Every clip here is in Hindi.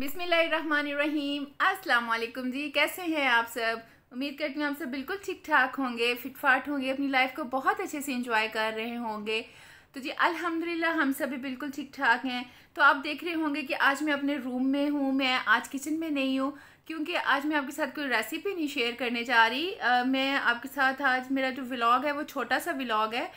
बिसमीम अस्सलाम जी कैसे हैं आप सब उम्मीद करती हूँ आप सब बिल्कुल ठीक ठाक होंगे फिटफाट होंगे अपनी लाइफ को बहुत अच्छे से इंजॉय कर रहे होंगे तो जी अल्हम्दुलिल्लाह हम सब भी बिल्कुल ठीक ठाक हैं तो आप देख रहे होंगे कि आज मैं अपने रूम में हूँ मैं आज किचन में नहीं हूँ क्योंकि आज मैं आपके साथ कोई रेसिपी नहीं शेयर करने जा रही आ, मैं आपके साथ आज मेरा जो व्लॉग है वो छोटा सा व्लॉग है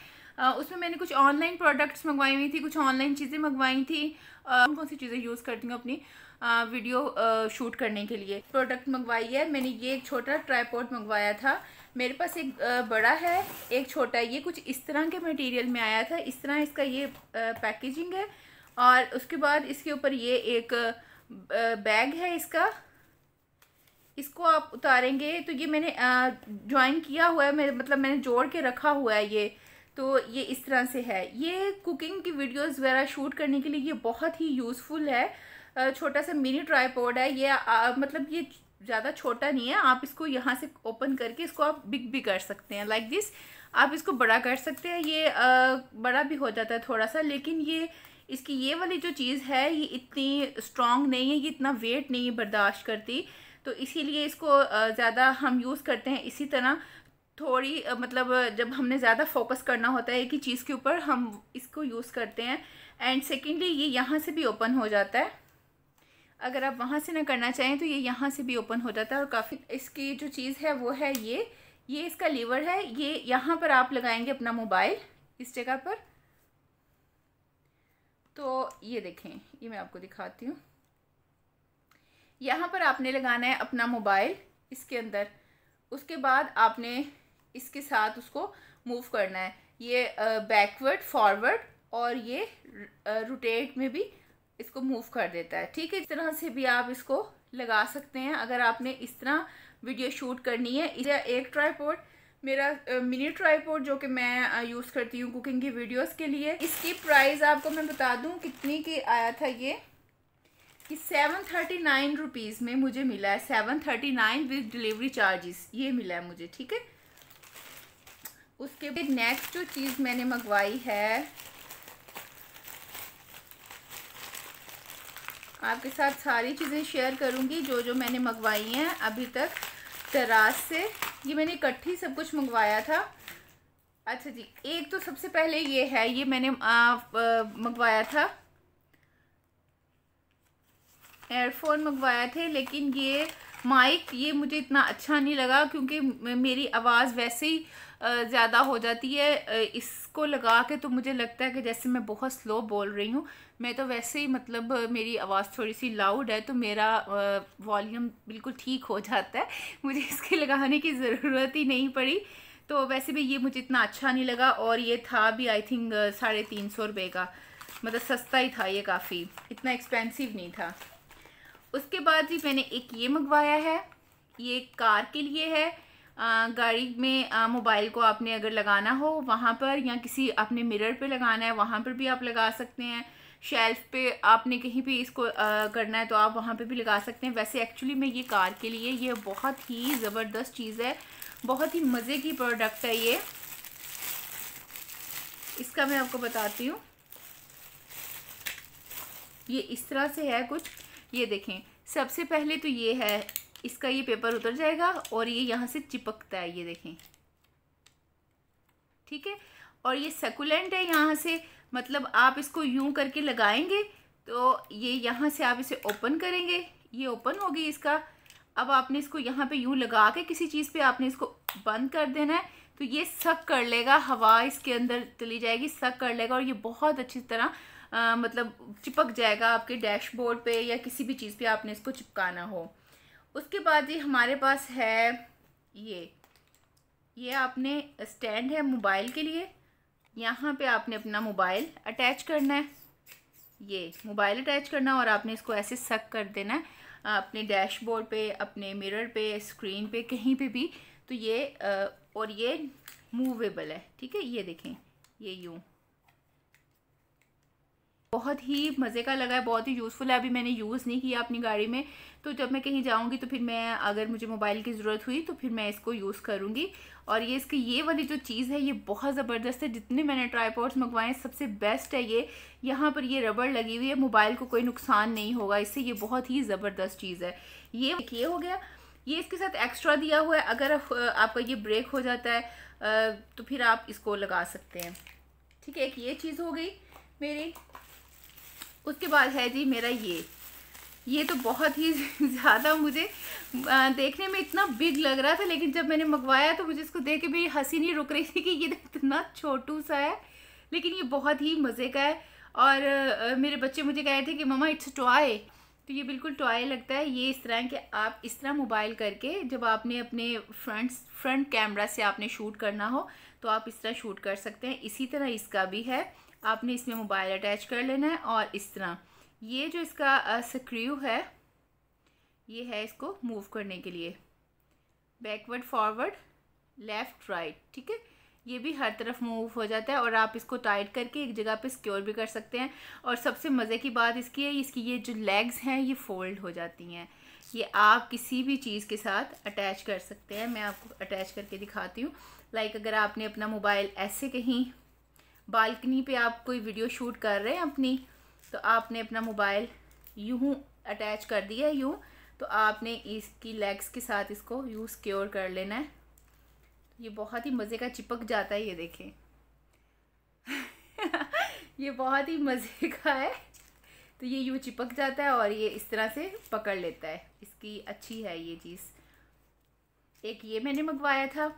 उसमें मैंने कुछ ऑनलाइन प्रोडक्ट्स मंगवाई हुई थी कुछ ऑनलाइन चीज़ें मंगवाई थी uh, कौन सी चीज़ें यूज़ करती हूँ अपनी वीडियो शूट करने के लिए प्रोडक्ट मंगवाई है मैंने ये एक छोटा ट्राईपोर्ट मंगवाया था मेरे पास एक बड़ा है एक छोटा ये कुछ इस तरह के मटेरियल में आया था इस तरह इसका ये पैकेजिंग है और उसके बाद इसके ऊपर ये एक बैग है इसका इसको आप उतारेंगे तो ये मैंने ज्वाइन किया हुआ है मेरे मतलब मैंने जोड़ के रखा हुआ है ये तो ये इस तरह से है ये कुकिंग की वीडियोस वगैरह शूट करने के लिए ये बहुत ही यूज़फुल है छोटा सा मिनी ट्राईपोर्ड है ये आ, मतलब ये ज़्यादा छोटा नहीं है आप इसको यहाँ से ओपन करके इसको आप बिग भी कर सकते हैं लाइक like दिस आप इसको बड़ा कर सकते हैं ये आ, बड़ा भी हो जाता है थोड़ा सा लेकिन ये इसकी ये वाली जो चीज़ है ये इतनी स्ट्रॉन्ग नहीं है ये इतना वेट नहीं बर्दाश्त करती तो इसीलिए इसको ज़्यादा हम यूज़ करते हैं इसी तरह थोड़ी मतलब जब हमने ज़्यादा फोकस करना होता है एक ही चीज़ के ऊपर हम इसको यूज़ करते हैं एंड सेकेंडली ये यहाँ से भी ओपन हो जाता है अगर आप वहाँ से ना करना चाहें तो ये यहाँ से भी ओपन हो जाता है और काफ़ी इसकी जो चीज़ है वो है ये ये इसका लीवर है ये यहाँ पर आप लगाएंगे अपना मोबाइल इस जगह पर तो ये देखें ये मैं आपको दिखाती हूँ यहाँ पर आपने लगाना है अपना मोबाइल इसके अंदर उसके बाद आपने इसके साथ उसको मूव करना है ये बैकवर्ड फॉरवर्ड और ये रोटेट में भी इसको मूव कर देता है ठीक है इस तरह से भी आप इसको लगा सकते हैं अगर आपने इस तरह वीडियो शूट करनी है या एक ट्राईपोर्ट मेरा मिनी ट्राईपोर्ट जो कि मैं यूज़ करती हूँ कुकिंग की वीडियोस के लिए इसकी प्राइस आपको मैं बता दूँ कितनी की आया था ये कि सेवन थर्टी नाइन रुपीज़ में मुझे मिला है seven thirty nine with delivery charges ये मिला है मुझे ठीक है उसके बाद नेक्स्ट जो चीज़ मैंने मंगवाई है आपके साथ सारी चीज़ें शेयर करूँगी जो जो मैंने मंगवाई हैं अभी तक तराज से ये मैंने इकट्ठी सब कुछ मंगवाया था अच्छा जी एक तो सबसे पहले ये है ये मैंने मंगवाया था एयरफोन मंगवाए थे लेकिन ये माइक ये मुझे इतना अच्छा नहीं लगा क्योंकि मेरी आवाज़ वैसे ही ज़्यादा हो जाती है इसको लगा के तो मुझे लगता है कि जैसे मैं बहुत स्लो बोल रही हूँ मैं तो वैसे ही मतलब मेरी आवाज़ थोड़ी सी लाउड है तो मेरा वॉल्यूम बिल्कुल ठीक हो जाता है मुझे इसके लगाने की ज़रूरत ही नहीं पड़ी तो वैसे भी ये मुझे इतना अच्छा नहीं लगा और ये था भी आई थिंक साढ़े तीन सौ रुपये का मतलब सस्ता ही था ये काफ़ी इतना एक्सपेंसिव नहीं था उसके बाद जी मैंने एक ये मंगवाया है ये कार के लिए है आ, गाड़ी में मोबाइल को आपने अगर लगाना हो वहाँ पर या किसी अपने मिरर पे लगाना है वहाँ पर भी आप लगा सकते हैं शेल्फ पे आपने कहीं भी इसको आ, करना है तो आप वहाँ पे भी लगा सकते हैं वैसे एक्चुअली मैं ये कार के लिए ये बहुत ही ज़बरदस्त चीज़ है बहुत ही मज़े की प्रोडक्ट है ये इसका मैं आपको बताती हूँ ये इस तरह से है कुछ ये देखें सबसे पहले तो ये है इसका ये पेपर उतर जाएगा और ये यहाँ से चिपकता है ये देखें ठीक है और ये सकुलेंट है यहाँ से मतलब आप इसको यूं करके लगाएंगे तो ये यहाँ से आप इसे ओपन करेंगे ये ओपन होगी इसका अब आपने इसको यहाँ पे यूं लगा के किसी चीज़ पे आपने इसको बंद कर देना है तो ये सक कर लेगा हवा इसके अंदर चली जाएगी सक कर लेगा और ये बहुत अच्छी तरह आ, मतलब चिपक जाएगा आपके डैशबोर्ड पे या किसी भी चीज़ पे आपने इसको चिपकाना हो उसके बाद ये हमारे पास है ये ये आपने स्टैंड है मोबाइल के लिए यहाँ पे आपने अपना मोबाइल अटैच करना है ये मोबाइल अटैच करना और आपने इसको ऐसे सक कर देना है अपने डैशबोर्ड पे अपने मिरर पे स्क्रीन पे कहीं पे भी तो ये और ये मूवेबल है ठीक है ये देखें ये यूँ बहुत ही मज़े का लगा है बहुत ही यूज़फुल है अभी मैंने यूज़ नहीं किया अपनी गाड़ी में तो जब मैं कहीं जाऊंगी तो फिर मैं अगर मुझे मोबाइल की ज़रूरत हुई तो फिर मैं इसको यूज़ करूँगी और ये इसकी ये वाली जो चीज़ है ये बहुत ज़बरदस्त है जितने मैंने ट्राईपोर्ट्स मंगवाए सबसे बेस्ट है ये यहाँ पर ये रबड़ लगी हुई है मोबाइल को कोई नुकसान नहीं होगा इससे ये बहुत ही ज़बरदस्त चीज़ है ये ये हो गया ये इसके साथ एक्स्ट्रा दिया हुआ है अगर आपका ये ब्रेक हो जाता है तो फिर आप इसको लगा सकते हैं ठीक है एक ये चीज़ हो गई मेरी उसके बाद है जी मेरा ये ये तो बहुत ही ज़्यादा मुझे देखने में इतना बिग लग रहा था लेकिन जब मैंने मंगवाया तो मुझे इसको देख के भी हंसी नहीं रुक रही थी कि ये इतना छोटू सा है लेकिन ये बहुत ही मज़े का है और मेरे बच्चे मुझे कह रहे थे कि ममा इट्स टॉय तो ये बिल्कुल टॉय लगता है ये इस तरह कि आप इस तरह मोबाइल करके जब आपने अपने फ्रंट फ्रंट कैमरा से आपने शूट करना हो तो आप इस तरह शूट कर सकते हैं इसी तरह इसका भी है आपने इसमें मोबाइल अटैच कर लेना है और इस तरह ये जो इसका स्क्रू है ये है इसको मूव करने के लिए बैकवर्ड फॉरवर्ड लेफ़्ट राइट ठीक है ये भी हर तरफ मूव हो जाता है और आप इसको टाइट करके एक जगह पे सिक्योर भी कर सकते हैं और सबसे मज़े की बात इसकी है इसकी ये जो लेग्स हैं ये फ़ोल्ड हो जाती हैं ये आप किसी भी चीज़ के साथ अटैच कर सकते हैं मैं आपको अटैच करके दिखाती हूँ लाइक अगर आपने अपना मोबाइल ऐसे कहीं बालकनी पे आप कोई वीडियो शूट कर रहे हैं अपनी तो आपने अपना मोबाइल यूँ अटैच कर दिया यूँ तो आपने इसकी लेग्स के साथ इसको यू सिक्योर कर लेना है ये बहुत ही मज़े का चिपक जाता है ये देखें ये बहुत ही मज़े का है तो ये यूँ चिपक जाता है और ये इस तरह से पकड़ लेता है इसकी अच्छी है ये चीज़ एक ये मैंने मंगवाया था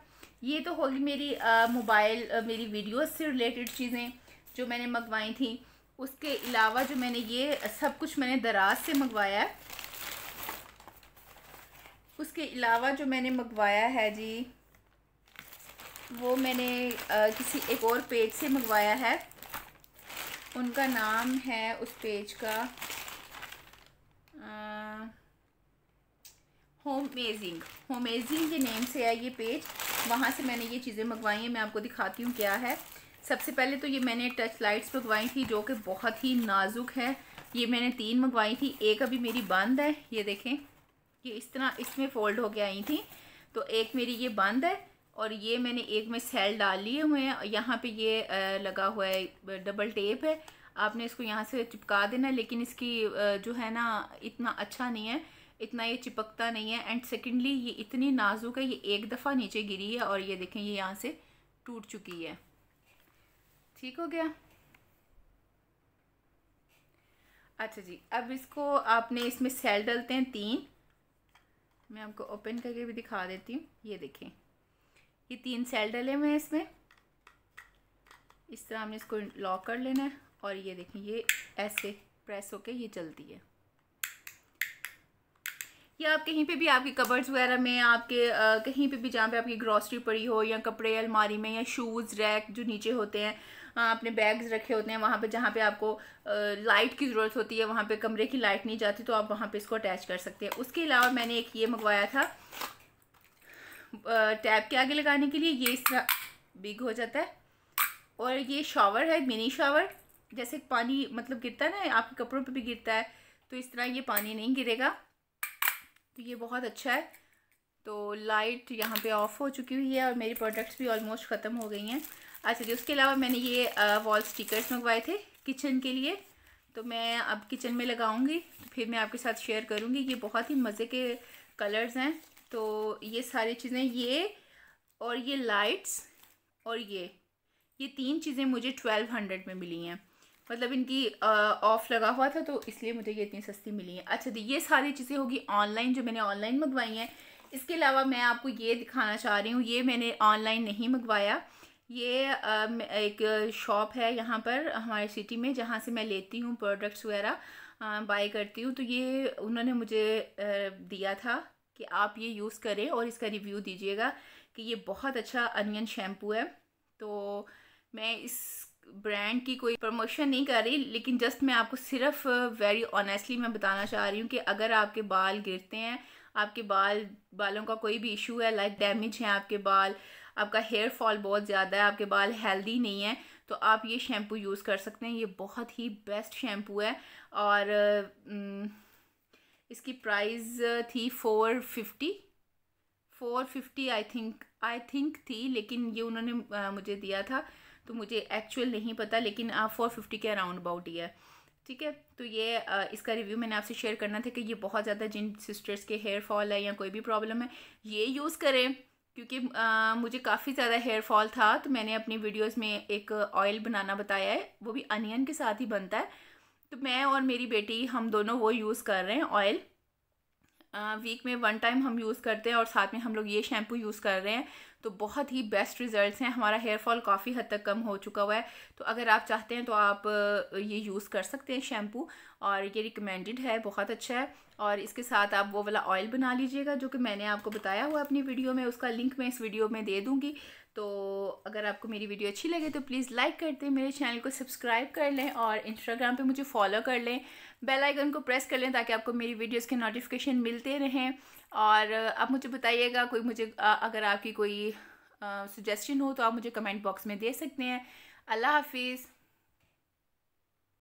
ये तो होगी मेरी मोबाइल मेरी वीडियोस से रिलेटेड चीज़ें जो मैंने मंगवाई थी उसके अलावा जो मैंने ये सब कुछ मैंने दराज से मंगवाया उसके अलावा जो मैंने मंगवाया है जी वो मैंने आ, किसी एक और पेज से मंगवाया है उनका नाम है उस पेज का आ, होमेजिंग होमेजिंग के नेम से है ये पेज वहाँ से मैंने ये चीज़ें मंगवाई हैं मैं आपको दिखाती हूँ क्या है सबसे पहले तो ये मैंने टच लाइट्स मंगवाई थी जो कि बहुत ही नाजुक है ये मैंने तीन मंगवाई थी एक अभी मेरी बंद है ये देखें ये इस तरह इसमें फ़ोल्ड होके आई थी तो एक मेरी ये बंद है और ये मैंने एक में सेल डाल लिए हुए हैं यहाँ पे ये लगा हुआ है डबल टेप है आपने इसको यहाँ से चिपका देना लेकिन इसकी जो है ना इतना अच्छा नहीं है इतना ये चिपकता नहीं है एंड सेकेंडली ये इतनी नाजुक है ये एक दफ़ा नीचे गिरी है और ये देखें ये यहाँ से टूट चुकी है ठीक हो गया अच्छा जी अब इसको आपने इसमें सेल डलते हैं तीन मैं आपको ओपन करके भी दिखा देती हूँ ये देखें ये तीन सेल डले हुए हैं इसमें इस तरह हमने इसको लॉक कर लेना है और ये देखें ये ऐसे प्रेस होके ये चलती है या आप कहीं पे भी आपके कबर्स वगैरह में आपके आ, कहीं पे भी जहाँ पे आपकी ग्रॉसरी पड़ी हो या कपड़े अलमारी में या शूज़ रैक जो नीचे होते हैं आपने बैग्स रखे होते हैं वहाँ पे जहाँ पे आपको लाइट की ज़रूरत होती है वहाँ पे कमरे की लाइट नहीं जाती तो आप वहाँ पे इसको अटैच कर सकते हैं उसके अलावा मैंने एक ये मंगवाया था टैब के आगे लगाने के लिए ये इस तरह बिग हो जाता है और ये शावर है मिनी शावर जैसे पानी मतलब गिरता है ना आपके कपड़ों पर भी गिरता है तो इस तरह ये पानी नहीं गिरेगा ये बहुत अच्छा है तो लाइट यहाँ पे ऑफ़ हो चुकी हुई है और मेरी प्रोडक्ट्स भी ऑलमोस्ट ख़त्म हो गई हैं अच्छा जी उसके अलावा मैंने ये वॉल स्टिकर्स मंगवाए थे किचन के लिए तो मैं अब किचन में लगाऊंगी तो फिर मैं आपके साथ शेयर करूंगी ये बहुत ही मज़े के कलर्स हैं तो ये सारी चीज़ें ये और ये लाइट्स और ये ये तीन चीज़ें मुझे ट्वेल्व हंड्रेड में मिली हैं मतलब इनकी ऑफ लगा हुआ था तो इसलिए मुझे ये इतनी सस्ती मिली है अच्छा दी ये सारी चीज़ें होगी ऑनलाइन जो मैंने ऑनलाइन मंगवाई हैं इसके अलावा मैं आपको ये दिखाना चाह रही हूँ ये मैंने ऑनलाइन नहीं मंगवाया ये एक शॉप है यहाँ पर हमारे सिटी में जहाँ से मैं लेती हूँ प्रोडक्ट्स वगैरह बाय करती हूँ तो ये उन्होंने मुझे दिया था कि आप ये यूज़ करें और इसका रिव्यू दीजिएगा कि ये बहुत अच्छा अनियन शैम्पू है तो मैं इस ब्रांड की कोई प्रमोशन नहीं कर रही लेकिन जस्ट मैं आपको सिर्फ वेरी uh, ऑनेस्टली मैं बताना चाह रही हूँ कि अगर आपके बाल गिरते हैं आपके बाल बालों का कोई भी इशू है लाइक डैमेज है आपके बाल आपका हेयर फॉल बहुत ज़्यादा है आपके बाल हेल्दी नहीं है तो आप ये शैम्पू यूज़ कर सकते हैं ये बहुत ही बेस्ट शैम्पू है और uh, mm, इसकी प्राइस uh, थी four fifty four fifty I think I think थी लेकिन ये उन्होंने मुझे दिया था तो मुझे एक्चुअल नहीं पता लेकिन फोर फिफ्टी के अराउंड अबाउट ही है ठीक है तो ये आ, इसका रिव्यू मैंने आपसे शेयर करना था कि ये बहुत ज़्यादा जिन सिस्टर्स के हेयर फॉल है या कोई भी प्रॉब्लम है ये यूज़ करें क्योंकि आ, मुझे काफ़ी ज़्यादा हेयर फॉल था तो मैंने अपनी वीडियोस में एक ऑयल बनाना बताया है वो भी अनियन के साथ ही बनता है तो मैं और मेरी बेटी हम दोनों वो यूज़ कर रहे हैं ऑयल वीक में वन टाइम हम यूज़ करते हैं और साथ में हम लोग ये शैम्पू यूज़ कर रहे हैं तो बहुत ही बेस्ट रिजल्ट्स हैं हमारा हेयर फॉल काफ़ी हद तक कम हो चुका हुआ है तो अगर आप चाहते हैं तो आप ये यूज़ कर सकते हैं शैम्पू और ये रिकमेंडेड है बहुत अच्छा है और इसके साथ आप वो वाला ऑयल बना लीजिएगा जो कि मैंने आपको बताया हुआ अपनी वीडियो में उसका लिंक मैं इस वीडियो में दे दूँगी तो अगर आपको मेरी वीडियो अच्छी लगे तो प्लीज़ लाइक कर दें मेरे चैनल को सब्सक्राइब कर लें और इंस्टाग्राम पे मुझे फॉलो कर लें बेल आइकन को प्रेस कर लें ताकि आपको मेरी वीडियोस के नोटिफिकेशन मिलते रहें और आप मुझे बताइएगा कोई मुझे अगर आपकी कोई सजेशन हो तो आप मुझे कमेंट बॉक्स में दे सकते हैं अल्लाह हाफिज़